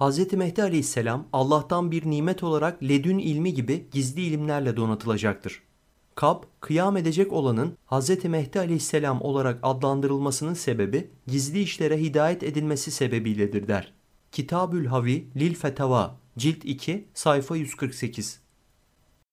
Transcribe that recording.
Hz. Mehdi aleyhisselam Allah'tan bir nimet olarak ledün ilmi gibi gizli ilimlerle donatılacaktır. Kab, kıyam edecek olanın Hz. Mehdi aleyhisselam olarak adlandırılmasının sebebi gizli işlere hidayet edilmesi sebebiyledir der. Kitabül Havi Lil Fetava Cilt 2 sayfa 148